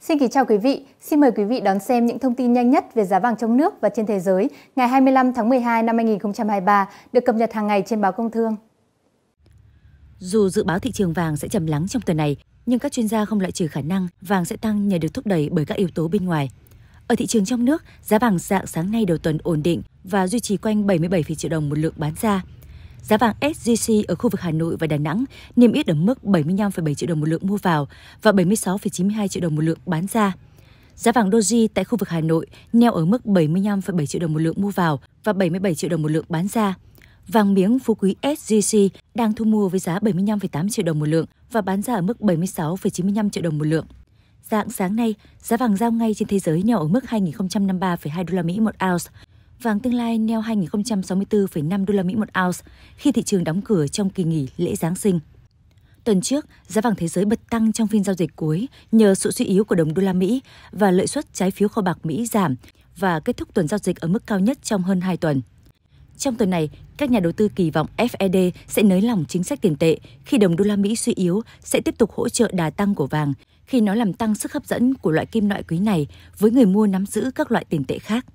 Xin kính chào quý vị, xin mời quý vị đón xem những thông tin nhanh nhất về giá vàng trong nước và trên thế giới ngày 25 tháng 12 năm 2023 được cập nhật hàng ngày trên báo Công Thương. Dù dự báo thị trường vàng sẽ trầm lắng trong tuần này, nhưng các chuyên gia không loại trừ khả năng vàng sẽ tăng nhờ được thúc đẩy bởi các yếu tố bên ngoài. Ở thị trường trong nước, giá vàng dạng sáng nay đầu tuần ổn định và duy trì quanh 77 triệu đồng một lượng bán ra – Giá vàng SJC ở khu vực Hà Nội và Đà Nẵng niêm yết ở mức 75,7 triệu đồng một lượng mua vào và 76,92 triệu đồng một lượng bán ra. Giá vàng Doji tại khu vực Hà Nội neo ở mức 75,7 triệu đồng một lượng mua vào và 77 triệu đồng một lượng bán ra. Vàng miếng phú quý SJC đang thu mua với giá 75,8 triệu đồng một lượng và bán ra ở mức 76,95 triệu đồng một lượng. Dạng sáng nay, giá vàng giao ngay trên thế giới neo ở mức 2 2053,2 đô la Mỹ một ounce, vàng tương lai neo 2064,5 đô la Mỹ một ounce khi thị trường đóng cửa trong kỳ nghỉ lễ Giáng sinh. Tuần trước, giá vàng thế giới bật tăng trong phiên giao dịch cuối nhờ sự suy yếu của đồng đô la Mỹ và lợi suất trái phiếu kho bạc Mỹ giảm và kết thúc tuần giao dịch ở mức cao nhất trong hơn 2 tuần. Trong tuần này, các nhà đầu tư kỳ vọng FED sẽ nới lỏng chính sách tiền tệ khi đồng đô la Mỹ suy yếu sẽ tiếp tục hỗ trợ đà tăng của vàng khi nó làm tăng sức hấp dẫn của loại kim loại quý này với người mua nắm giữ các loại tiền tệ khác.